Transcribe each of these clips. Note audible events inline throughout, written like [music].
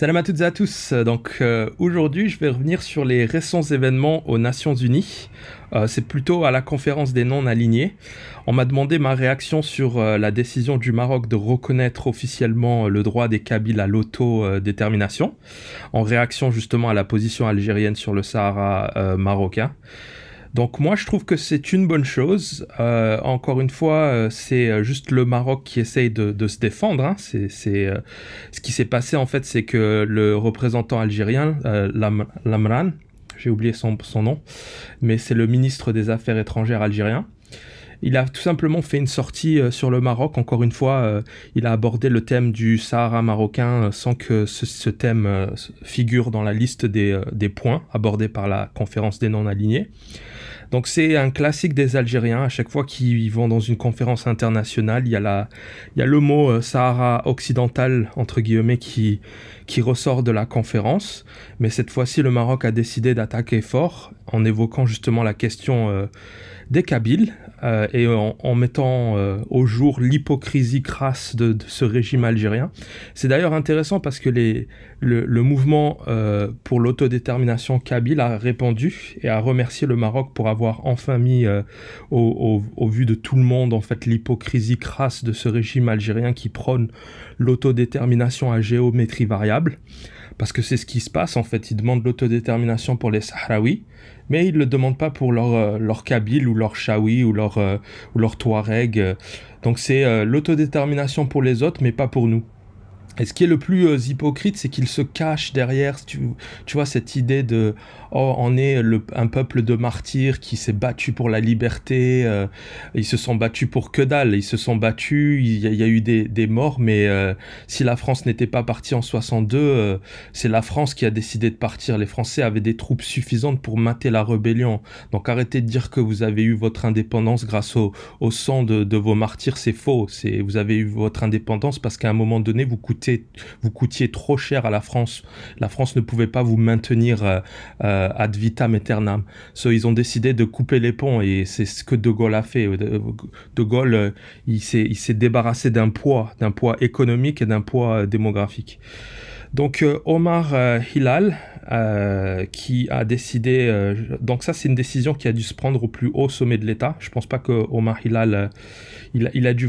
Salam à toutes et à tous. Donc euh, aujourd'hui, je vais revenir sur les récents événements aux Nations Unies. Euh, c'est plutôt à la conférence des non-alignés. On m'a demandé ma réaction sur euh, la décision du Maroc de reconnaître officiellement le droit des Kabyles à l'autodétermination, en réaction justement à la position algérienne sur le Sahara marocain. Donc moi je trouve que c'est une bonne chose. Euh, encore une fois, euh, c'est euh, juste le Maroc qui essaye de, se défendre. Hein. C'est, ce qui s'est passé en fait, c'est que le représentant algérien, Lamran, j'ai oublié son, son nom, mais c'est le ministre des Affaires étrangères algérien, il a tout simplement fait une sortie euh, sur le Maroc. Encore une fois, euh, il a abordé le thème du Sahara marocain euh, sans que ce, thème figure dans la liste des, points abordés par la conférence des non-alignés. Donc c'est un classique des Algériens. À chaque fois qu'ils vont dans une conférence internationale, il y a, le mot Sahara occidental, entre guillemets, qui, ressort de la conférence. Mais cette fois-ci, le Maroc a décidé d'attaquer fort en évoquant justement la question des Kabyles euh, et en, mettant euh, au jour l'hypocrisie crasse de, ce régime algérien. C'est d'ailleurs intéressant parce que le, mouvement euh, pour l'autodétermination kabyle a répandu et a remercié le Maroc pour avoir enfin mis au, au, vu de tout le monde en fait l'hypocrisie crasse de ce régime algérien qui prône l'autodétermination à géométrie variable. Parce que c'est ce qui se passe en fait. Ils demandent l'autodétermination pour les Sahraouis, mais ils ne le demandent pas pour leur, euh, Kabyle ou leur Chawi ou leur, euh, ou leur Touareg. Donc c'est euh, l'autodétermination pour les autres, mais pas pour nous. Et ce qui est le plus euh, hypocrite, c'est qu'il se cache derrière, tu, vois, cette idée de oh, on est un peuple de martyrs qui s'est battu pour la liberté. Euh, ils se sont battus pour que dalle. Ils se sont battus. Il y, a, eu des, des, morts, mais euh, si la France n'était pas partie en 62, c'est la France qui a décidé de partir. Les Français avaient des troupes suffisantes pour mater la rébellion. Donc arrêtez de dire que vous avez eu votre indépendance grâce au, sang de, de vos martyrs. C'est faux. C'est vous avez eu votre indépendance parce qu'à un moment donné, vous coûtez vous coûtiez trop cher à la France. La France ne pouvait pas vous maintenir euh, euh, ad vitam aeternam. ils ont décidé de couper les ponts et c'est ce que De Gaulle a fait. Euh, de Gaulle, il s'est débarrassé d'un poids, d'un poids économique et d'un poids démographique. Donc Omar Hilal, qui a décidé, donc ça c'est une décision qui a dû se prendre au plus haut sommet de l'État. Je pense pas que Omar Hilal, il, a dû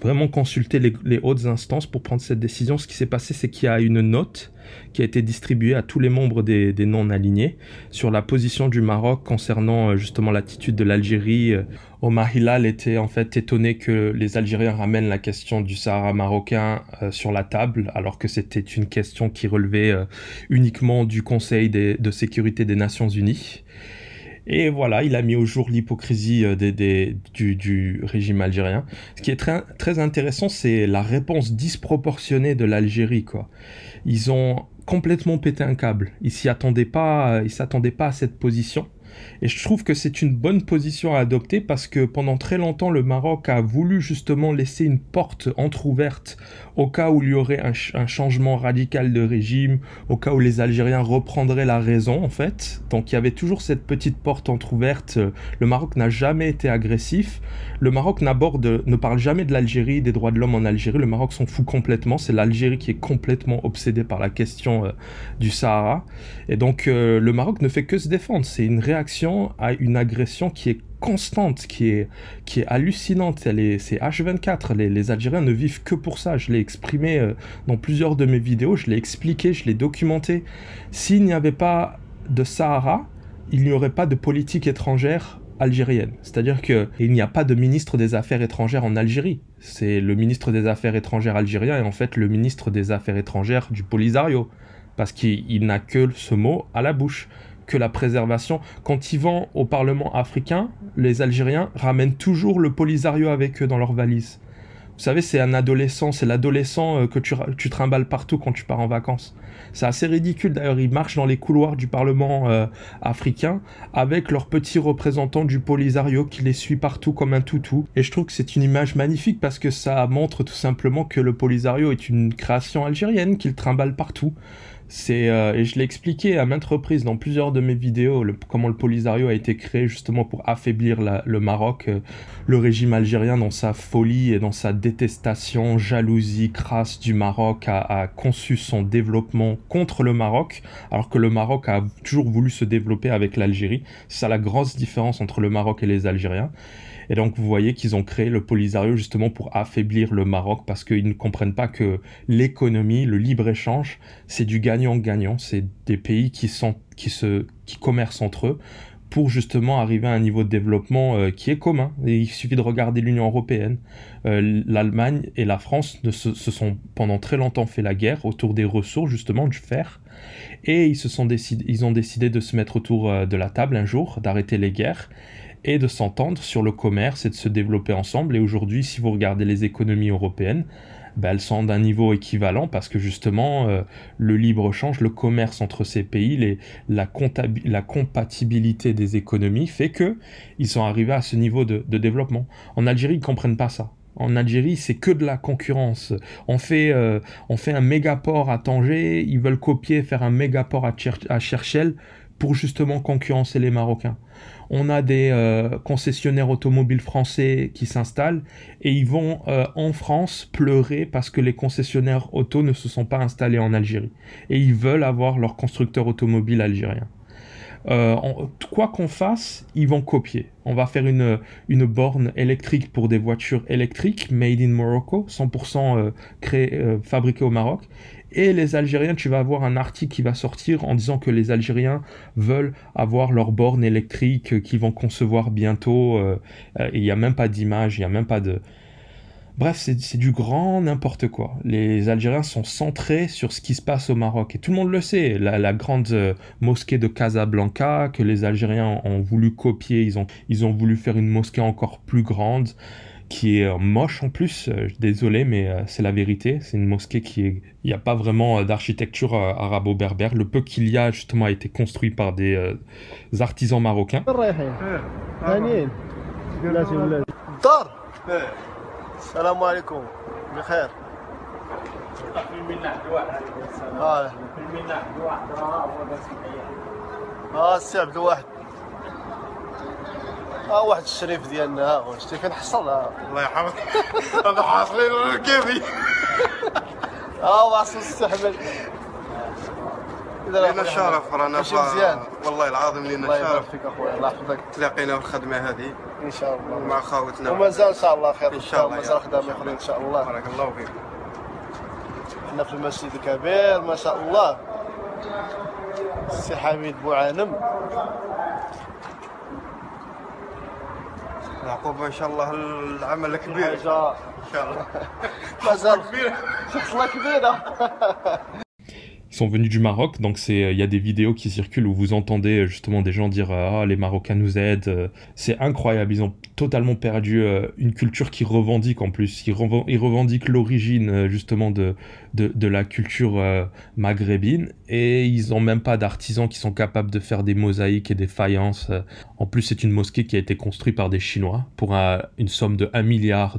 vraiment consulter les, hautes instances pour prendre cette décision. Ce qui s'est passé, c'est qu'il y a une note qui a été distribuée à tous les membres des, non-alignés sur la position du Maroc concernant euh, justement l'attitude de l'Algérie. Euh, Omar Hilal était en fait étonné que les Algériens ramènent la question du Sahara marocain euh, sur la table, alors que c'était une question qui relevait uniquement du Conseil de sécurité des Nations Unies. Et voilà, il a mis au jour l'hypocrisie euh, du, régime algérien. Ce qui est très, très intéressant, c'est la réponse disproportionnée de l'Algérie. Quoi. Ils ont complètement pété un câble. Ils s'y attendaient pas, ils s'attendaient pas à cette position. Et je trouve que c'est une bonne position à adopter parce que pendant très longtemps, le Maroc a voulu justement laisser une porte entr'ouverte au cas où il y aurait un, changement radical de régime, au cas où les Algériens reprendraient la raison en fait. Donc il y avait toujours cette petite porte entr'ouverte. Le Maroc n'a jamais été agressif. Le Maroc n'aborde, ne parle jamais de l'Algérie, des droits de l'homme en Algérie. Le Maroc s'en fout complètement. C'est l'Algérie qui est complètement obsédée par la question euh, du Sahara. Et donc euh, le Maroc ne fait que se défendre. C'est une réaction à une agression qui est constante, qui est, qui est hallucinante. C'est H24. Les, les, Algériens ne vivent que pour ça. Je l'ai exprimé euh, dans plusieurs de mes vidéos, je l'ai expliqué, je l'ai documenté. S'il n'y avait pas de Sahara, il n'y aurait pas de politique étrangère algérienne. C'est-à-dire qu'il n'y a pas de ministre des Affaires étrangères en Algérie. C'est le ministre des Affaires étrangères algérien et en fait le ministre des Affaires étrangères du Polisario. Parce qu'il n'a que ce mot à la bouche que la préservation. Quand ils vont au Parlement africain, les Algériens ramènent toujours le Polisario avec eux dans leur valise. Vous savez, c'est un adolescent, c'est l'adolescent euh, que tu, tu trimbales partout quand tu pars en vacances. C'est assez ridicule d'ailleurs, ils marchent dans les couloirs du Parlement euh, africain avec leur petit représentant du Polisario qui les suit partout comme un toutou. Et je trouve que c'est une image magnifique parce que ça montre tout simplement que le Polisario est une création algérienne, qu'il trimballe partout. C'est euh, et je l'ai expliqué à maintes reprises dans plusieurs de mes vidéos comment le Polisario a été créé justement pour affaiblir le Maroc, euh, le régime algérien dans sa folie et dans sa détestation, jalousie, crasse du Maroc a, a, conçu son développement contre le Maroc, alors que le Maroc a toujours voulu se développer avec l'Algérie. C'est ça la grosse différence entre le Maroc et les Algériens. Et donc vous voyez qu'ils ont créé le Polisario justement pour affaiblir le Maroc parce qu'ils ne comprennent pas que l'économie, le libre échange, c'est du gagne gagnant C'est des pays qui, sont, qui, se, qui commercent entre eux pour justement arriver à un niveau de développement euh, qui est commun. Et il suffit de regarder l'Union européenne. Euh, L'Allemagne et la France ne se, sont pendant très longtemps fait la guerre autour des ressources, justement, du fer. Et ils, se sont décidés ils ont décidé de se mettre autour euh, de la table un jour, d'arrêter les guerres et de s'entendre sur le commerce et de se développer ensemble. Et aujourd'hui, si vous regardez les économies européennes, bah, elles sont d'un niveau équivalent parce que justement euh, le libre-échange, le commerce entre ces pays, les, la, compatibilité des économies fait que ils sont arrivés à ce niveau de, développement. En Algérie, ils comprennent pas ça. En Algérie, c'est que de la concurrence. On fait, euh, un mégaport à Tanger, ils veulent copier, faire un mégaport à, à Cherchel pour justement concurrencer les Marocains. On a des euh, concessionnaires automobiles français qui s'installent et ils vont euh, en France pleurer parce que les concessionnaires auto ne se sont pas installés en Algérie. Et ils veulent avoir leur constructeur automobile algérien. Euh, quoi qu'on fasse, ils vont copier. On va faire une, une borne électrique pour des voitures électriques, made in Morocco, 100% fabriquées euh, créé, euh, au Maroc. Et les Algériens, tu vas avoir un article qui va sortir en disant que les Algériens veulent avoir leur borne électrique, qu'ils vont concevoir bientôt. il n'y a même pas d'image, il n'y a même pas de... Bref, c'est du grand n'importe quoi. Les Algériens sont centrés sur ce qui se passe au Maroc. Et tout le monde le sait, la, grande euh, mosquée de Casablanca que les Algériens ont, voulu copier, ils ont, ils ont voulu faire une mosquée encore plus grande qui est euh, moche en plus. Euh, désolé, mais c'est la vérité. C'est une mosquée qui est. Il n'y a pas vraiment d'architecture arabo-berbère. Le peu qu'il y a, justement, a été construit par des artisans marocains. السلام عليكم بخير في المناح الواحد اه في المناح الواحد راه هو اه واحد الشريف ديالنا ها آه، هو شتي فين حصلها آه. الله يحفظك [laughs] هذا حاصلين كيفي [laughs] ها آه، واصل السحبل الحمد لله لنا الشرف رانا مزيان والله العظيم لنا الشرف الله يبارك فيك اخويا الله يحفظك تلاقينا في الخدمه هذه ان شاء الله مع خاوتنا ومازال ان شاء الله خير ان شاء الله مازال خدام اخرين ان شاء الله بارك الله فيك حنا في المسجد الكبير ما شاء الله السي حميد بوعانم يعقوب ان شاء الله العمل كبير ان شاء الله مازال كبير شخص كبيره [laughs] sont venus du Maroc. Donc c'est euh, il y a des vidéos qui circulent où vous entendez euh, justement des gens dire euh, ah les Marocains nous aident. C'est incroyable. Ils ont totalement perdu une culture qui revendique en plus. Ils, revendiquent l'origine justement de de, la culture euh, maghrébine et ils n'ont même pas d'artisans qui sont capables de faire des mosaïques et des faïences. Euh. En plus, c'est une mosquée qui a été construite par des Chinois pour une somme de 1 milliard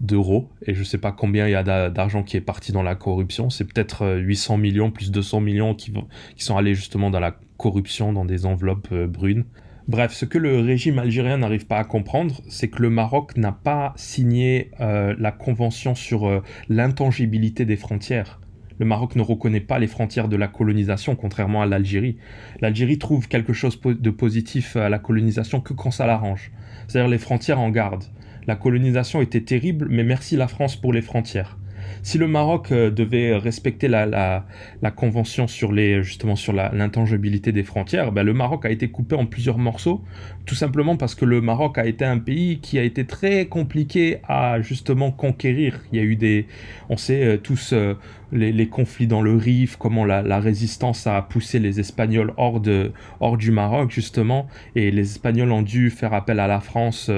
d'euros et je ne sais pas combien il y a d'argent qui est parti dans la corruption. C'est peut-être 800 euh, millions plus 200 millions qui sont allés justement dans la corruption, dans des enveloppes brunes. Bref, ce que le régime algérien n'arrive pas à comprendre, c'est que le Maroc n'a pas signé euh, la convention sur euh, l'intangibilité des frontières. Le Maroc ne reconnaît pas les frontières de la colonisation, contrairement à l'Algérie. L'Algérie trouve quelque chose de positif à la colonisation que quand ça l'arrange. C'est-à-dire les frontières en garde. La colonisation était terrible, mais merci la France pour les frontières si le Maroc euh, devait respecter la, la, convention sur les justement sur l'intangibilité des frontières, ben le Maroc a été coupé en plusieurs morceaux, tout simplement parce que le Maroc a été un pays qui a été très compliqué à justement conquérir. Il y a eu des, on sait euh, tous euh, les, conflits dans le Rif, comment la, la, résistance a poussé les Espagnols hors de hors du Maroc justement, et les Espagnols ont dû faire appel à la France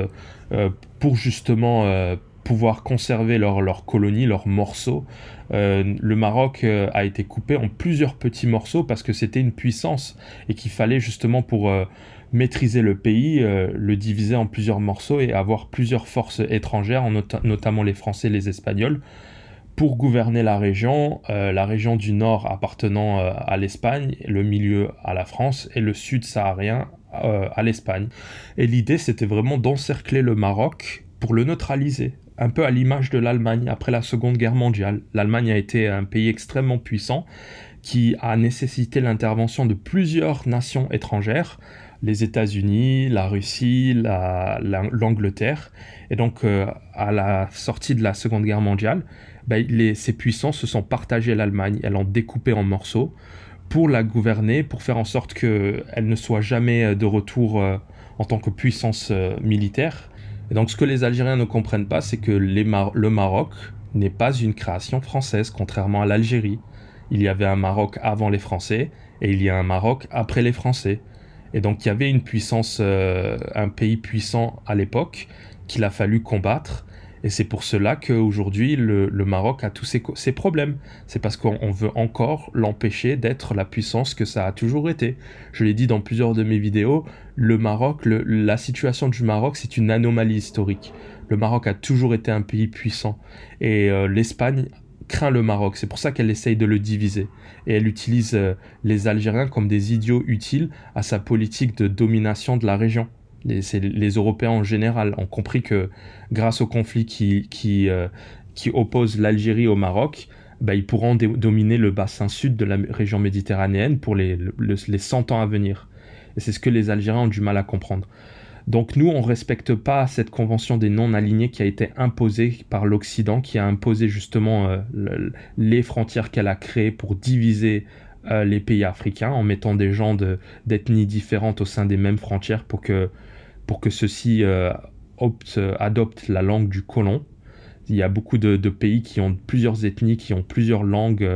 pour justement pouvoir conserver leurs leur colonies, leurs morceaux. Euh, le Maroc euh, a été coupé en plusieurs petits morceaux parce que c'était une puissance et qu'il fallait justement pour euh, maîtriser le pays, le diviser en plusieurs morceaux et avoir plusieurs forces étrangères, notamment les Français et les Espagnols, pour gouverner la région, la région du nord appartenant à l'Espagne, le milieu à la France et le sud saharien à l'Espagne. Et l'idée, c'était vraiment d'encercler le Maroc pour le neutraliser, un peu à l'image de l'Allemagne après la Seconde Guerre mondiale. L'Allemagne a été un pays extrêmement puissant qui a nécessité l'intervention de plusieurs nations étrangères, les États-Unis, la Russie, l'Angleterre. et donc, euh, à la sortie de la Seconde Guerre mondiale, ben, ces puissances se sont partagées l'Allemagne, elles l'ont découpée en morceaux pour la gouverner, pour faire en sorte qu'elle ne soit jamais de retour euh, en tant que puissance euh, militaire, et donc ce que les Algériens ne comprennent pas, c'est que le Maroc n'est pas une création française, contrairement à l'Algérie. Il y avait un Maroc avant les Français et il y a un Maroc après les Français. Et donc il y avait une puissance, euh, un pays puissant à l'époque qu'il a fallu combattre et c'est pour cela qu'aujourd'hui, le, le, Maroc a tous ses, problèmes. C'est parce qu'on veut encore l'empêcher d'être la puissance que ça a toujours été. Je l'ai dit dans plusieurs de mes vidéos, le Maroc, la situation du Maroc, c'est une anomalie historique. Le Maroc a toujours été un pays puissant. Et euh, l'Espagne craint le Maroc. C'est pour ça qu'elle essaye de le diviser. Et elle utilise euh, les Algériens comme des idiots utiles à sa politique de domination de la région. Les, Européens en général ont compris que grâce au conflit qui, qui, euh, oppose l'Algérie au Maroc, bah, ils pourront dominer le bassin sud de la région méditerranéenne pour les, les 100 ans à venir. Et c'est ce que les Algériens ont du mal à comprendre. Donc nous, on ne respecte pas cette convention des non-alignés qui a été imposée par l'Occident, qui a imposé justement euh, les frontières qu'elle a créées pour diviser euh, les pays africains en mettant des gens d'ethnies différentes au sein des mêmes frontières pour que, pour que ceux-ci euh, euh, adoptent la langue du colon. Il y a beaucoup de, pays qui ont plusieurs ethnies, qui ont plusieurs langues,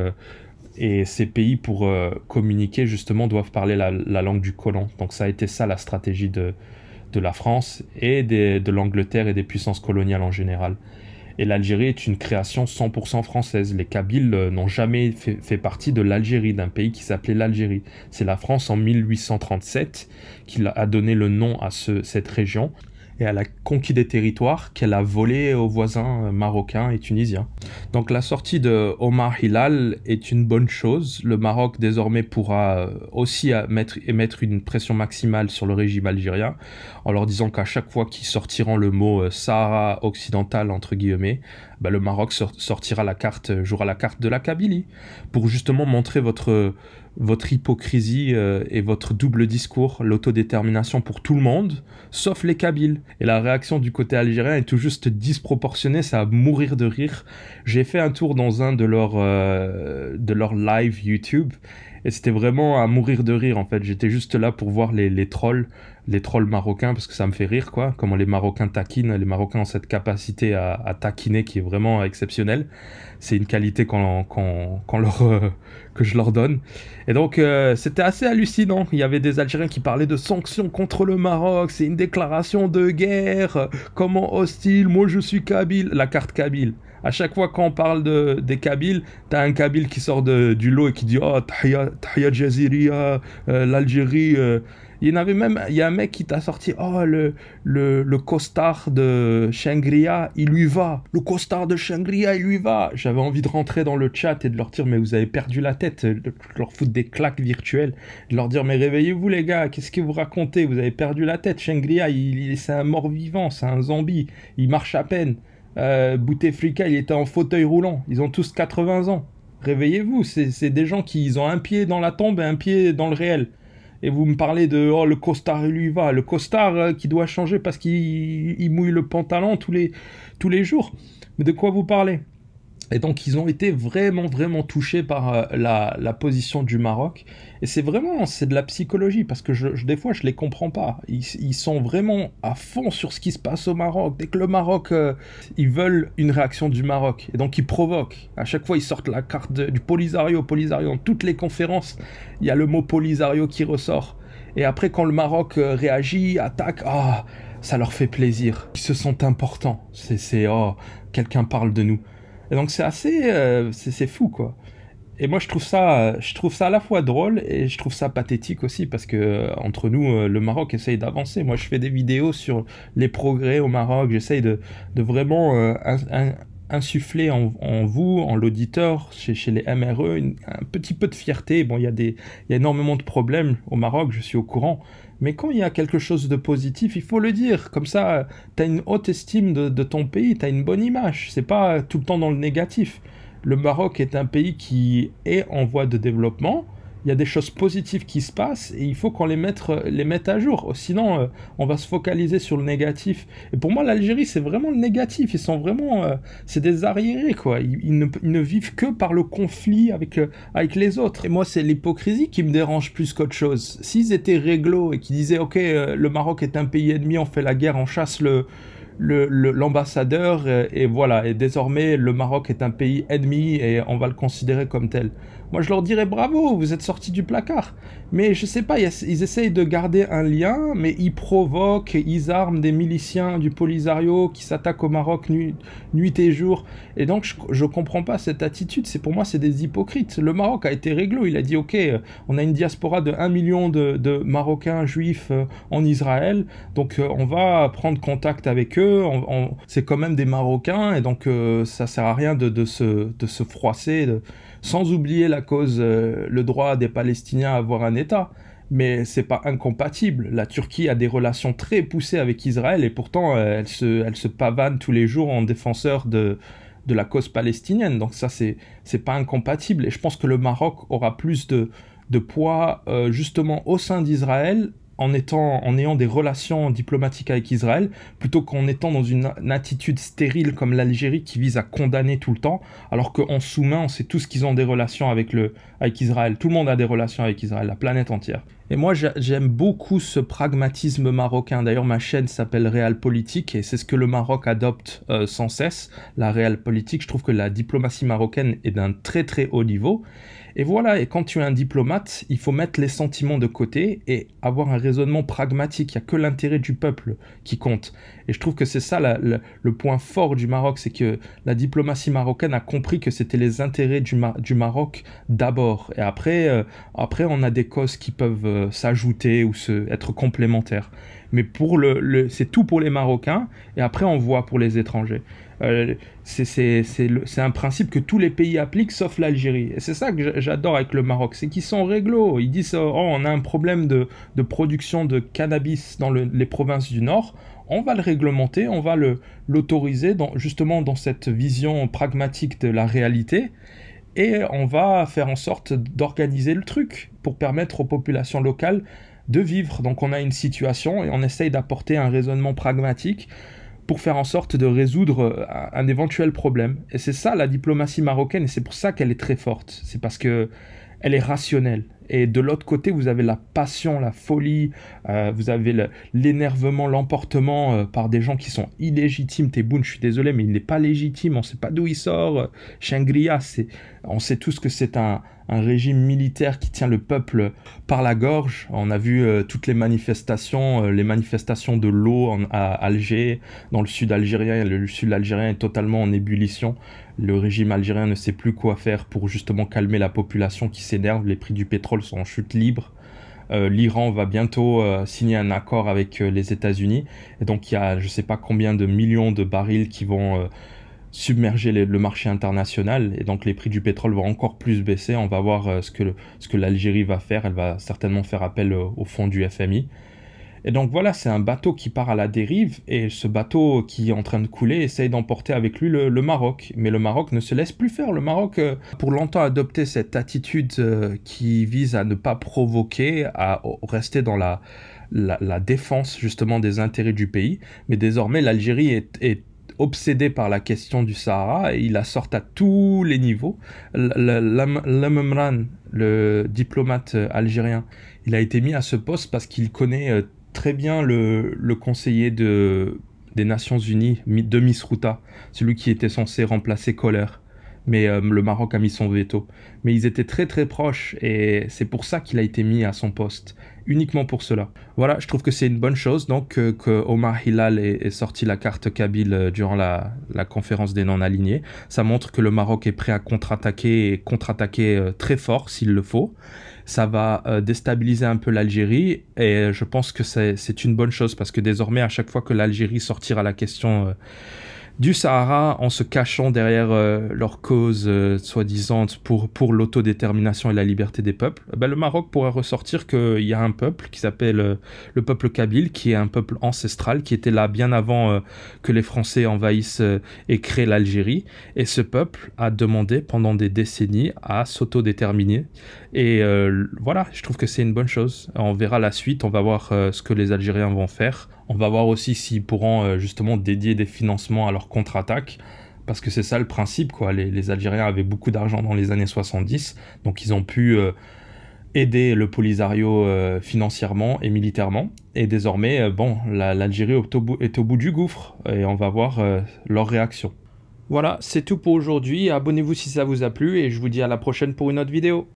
et ces pays, pour communiquer, justement, doivent parler la, langue du colon. Donc ça a été ça la stratégie de, la France et de l'Angleterre et des puissances coloniales en général. Et l'Algérie est une création 100% française. Les Kabyles euh, n'ont jamais fait, partie de l'Algérie, d'un pays qui s'appelait l'Algérie. C'est la France en 1837 qui a donné le nom à cette région et elle a conquis des territoires qu'elle a volés aux voisins euh, marocains et tunisiens. Donc la sortie de Omar Hilal est une bonne chose. Le Maroc désormais pourra euh, aussi euh, mettre, émettre une pression maximale sur le régime algérien en leur disant qu'à chaque fois qu'ils sortiront le mot Sahara occidental entre guillemets, bah, le Maroc sortira la carte, jouera la carte de la Kabylie pour justement montrer votre votre hypocrisie euh, et votre double discours, l'autodétermination pour tout le monde, sauf les Kabyles. Et la réaction du côté algérien est tout juste disproportionnée, ça à mourir de rire. J'ai fait un tour dans un de leurs euh, de leur live YouTube et c'était vraiment à mourir de rire en fait. J'étais juste là pour voir les, trolls, les trolls marocains, parce que ça me fait rire quoi. Comment les Marocains taquinent, les Marocains ont cette capacité à, taquiner qui est vraiment exceptionnelle. C'est une qualité euh, que je leur donne. Et donc euh, c'était assez hallucinant. Il y avait des Algériens qui parlaient de sanctions contre le Maroc, c'est une déclaration de guerre, comment hostile, moi je suis Kabyle, la carte Kabyle à chaque fois qu'on parle de, des Kabyles, tu un Kabyle qui sort du lot et qui dit Oh, Tahia, tahia Jaziria, euh, l'Algérie. Euh. Il y en avait même, il y a un mec qui t'a sorti Oh, le, le, costard de Shangria, il lui va. Le costard de Shangria, il lui va. J'avais envie de rentrer dans le chat et de leur dire Mais vous avez perdu la tête, euh, de leur foutre des claques virtuelles, de leur dire Mais réveillez-vous, les gars, qu'est-ce que vous racontez Vous avez perdu la tête. Shangria, il, il c'est un mort-vivant, c'est un zombie, il marche à peine. Euh, Bouteflika, il était en fauteuil roulant. Ils ont tous 80 ans. Réveillez-vous, c'est des gens qui ont un pied dans la tombe et un pied dans le réel. Et vous me parlez de oh, le costard, il lui va. Le costard euh, qui doit changer parce qu'il mouille le pantalon tous les, tous les jours. Mais de quoi vous parlez et donc ils ont été vraiment vraiment touchés par euh, la, position du Maroc. Et c'est vraiment c'est de la psychologie parce que je, des fois je les comprends pas. Ils, sont vraiment à fond sur ce qui se passe au Maroc. Dès que le Maroc, euh, ils veulent une réaction du Maroc. Et donc ils provoquent. À chaque fois ils sortent la carte du Polisario. Polisario dans toutes les conférences, il y a le mot Polisario qui ressort. Et après quand le Maroc euh, réagit, attaque, ah ça leur fait plaisir. Ils se sentent importants. C'est c'est oh quelqu'un parle de nous. Et donc c'est assez, euh, c'est fou quoi. Et moi je trouve ça, je trouve ça à la fois drôle et je trouve ça pathétique aussi parce que euh, entre nous, euh, le Maroc essaye d'avancer. Moi je fais des vidéos sur les progrès au Maroc, j'essaye de, de, vraiment insufflé en, vous, en l'auditeur, chez, les MRE, un petit peu de fierté. Bon, il y, a des, il y a énormément de problèmes au Maroc, je suis au courant. Mais quand il y a quelque chose de positif, il faut le dire. Comme ça, tu as une haute estime de, ton pays, tu as une bonne image. C'est pas tout le temps dans le négatif. Le Maroc est un pays qui est en voie de développement, il y a des choses positives qui se passent et il faut qu'on les mette, les mette à jour. Sinon, euh, on va se focaliser sur le négatif. Et pour moi, l'Algérie, c'est vraiment le négatif. Ils sont vraiment. Euh, c'est des arriérés, quoi. Ils, ne, vivent que par le conflit avec, euh, avec les autres. Et moi, c'est l'hypocrisie qui me dérange plus qu'autre chose. S'ils étaient réglo et qu'ils disaient, OK, le Maroc est un pays ennemi, on fait la guerre, on chasse le l'ambassadeur le, euh, et, voilà et désormais le Maroc est un pays ennemi et on va le considérer comme tel. Moi je leur dirais bravo, vous êtes sortis du placard. Mais je sais pas, ils, essayent de garder un lien, mais ils provoquent, ils arment des miliciens du Polisario qui s'attaquent au Maroc nuit et jour. Et donc je, je comprends pas cette attitude. C'est pour moi c'est des hypocrites. Le Maroc a été réglo, il a dit ok, euh, on a une diaspora de 1 million de Marocains juifs euh, en Israël, donc on va prendre contact avec eux c'est quand même des Marocains, et donc euh, ça sert à rien de, se, froisser, sans oublier la cause, euh, le droit des Palestiniens à avoir un État. Mais c'est pas incompatible. La Turquie a des relations très poussées avec Israël, et pourtant euh, elle, se, elle pavane tous les jours en défenseur de, la cause palestinienne. Donc ça, c'est pas incompatible. Et je pense que le Maroc aura plus de, poids justement au sein d'Israël en, étant, en ayant des relations diplomatiques avec Israël, plutôt qu'en étant dans une, attitude stérile comme l'Algérie qui vise à condamner tout le temps, alors qu'en sous-main, on sait tous qu'ils ont des relations avec, le, avec Israël. Tout le monde a des relations avec Israël, la planète entière. Et moi, j'aime beaucoup ce pragmatisme marocain. D'ailleurs, ma chaîne s'appelle Réal Politique et c'est ce que le Maroc adopte euh, sans cesse, la Réal Politique. Je trouve que la diplomatie marocaine est d'un très très haut niveau. Et voilà, et quand tu es un diplomate, il faut mettre les sentiments de côté et avoir un raisonnement pragmatique. Il n'y a que l'intérêt du peuple qui compte. Et je trouve que c'est ça le point fort du Maroc, c'est que la diplomatie marocaine a compris que c'était les intérêts du, du Maroc d'abord. Et après, euh, après, on a des causes qui peuvent euh, s'ajouter ou se, être complémentaire. Mais pour le, c'est tout pour les Marocains et après on voit pour les étrangers. Euh, c'est un principe que tous les pays appliquent sauf l'Algérie. Et c'est ça que j'adore avec le Maroc, c'est qu'ils sont réglo. Ils disent oh, on a un problème de, production de cannabis dans les provinces du Nord, on va le réglementer, on va l'autoriser justement dans cette vision pragmatique de la réalité et on va faire en sorte d'organiser le truc pour permettre aux populations locales de vivre. Donc on a une situation et on essaye d'apporter un raisonnement pragmatique pour faire en sorte de résoudre euh, un, éventuel problème. Et c'est ça la diplomatie marocaine et c'est pour ça qu'elle est très forte. C'est parce que elle est rationnelle et de l'autre côté, vous avez la passion, la folie, euh, vous avez l'énervement, l'emportement euh, par des gens qui sont illégitimes. Tebboune, je suis désolé, mais il n'est pas légitime, on ne sait pas d'où il sort. Euh, Shangria, on sait tous que c'est un, régime militaire qui tient le peuple par la gorge. On a vu toutes les manifestations, les manifestations de l'eau à Alger, dans le sud algérien. Le sud algérien est totalement en ébullition le régime algérien ne sait plus quoi faire pour justement calmer la population qui s'énerve, les prix du pétrole sont chute libre. Euh, L'Iran va bientôt euh, signer un accord avec euh, les États-Unis. Et donc, il y a je ne sais pas combien de millions de barils qui vont submerger le marché international. Et donc, les prix du pétrole vont encore plus baisser. On va voir ce que, ce que l'Algérie va faire. Elle va certainement faire appel au fonds du FMI. Et donc voilà, c'est un bateau qui part à la dérive et ce bateau qui est en train de couler essaye d'emporter avec lui le, Maroc. Mais le Maroc ne se laisse plus faire. Le Maroc, euh, pour longtemps, adopté cette attitude euh, qui vise à ne pas provoquer, à rester dans la, la, défense justement des intérêts du pays. Mais désormais, l'Algérie est, obsédée par la question du Sahara et il la sort à tous les niveaux. Lamemran, le diplomate euh, algérien, il a été mis à ce poste parce qu'il connaît très bien le, conseiller des Nations Unies, de Misrouta, celui qui était censé remplacer Kohler. Mais euh, le Maroc a mis son veto. Mais ils étaient très très proches et c'est pour ça qu'il a été mis à son poste. Uniquement pour cela. Voilà, je trouve que c'est une bonne chose donc euh, que Omar Hilal ait, sorti la carte Kabyle euh, durant la, conférence des non-alignés. Ça montre que le Maroc est prêt à contre-attaquer et contre-attaquer très fort s'il le faut ça va euh, déstabiliser un peu l'Algérie et je pense que c'est une bonne chose parce que désormais à chaque fois que l'Algérie sortira la question euh, du Sahara en se cachant derrière euh, leur cause euh, soi-disant pour, pour l'autodétermination et la liberté des peuples, bah, le Maroc pourrait ressortir qu'il y a un peuple qui s'appelle euh, le peuple kabyle, qui est un peuple ancestral, qui était là bien avant que les Français envahissent et créent l'Algérie. Et ce peuple a demandé pendant des décennies à s'autodéterminer. Et voilà, je trouve que c'est une bonne chose. On verra la suite, on va voir ce que les Algériens vont faire on va voir aussi s'ils pourront euh, justement dédier des financements à leur contre-attaque parce que c'est ça le principe, quoi. Les, Algériens avaient beaucoup d'argent dans les années 70, donc ils ont pu euh, aider le Polisario euh, financièrement et militairement. Et désormais, bon, l'Algérie est au bout du gouffre, et on va voir leur réaction. Voilà, c'est tout pour aujourd'hui. Abonnez-vous si ça vous a plu, et je vous dis à la prochaine pour une autre vidéo.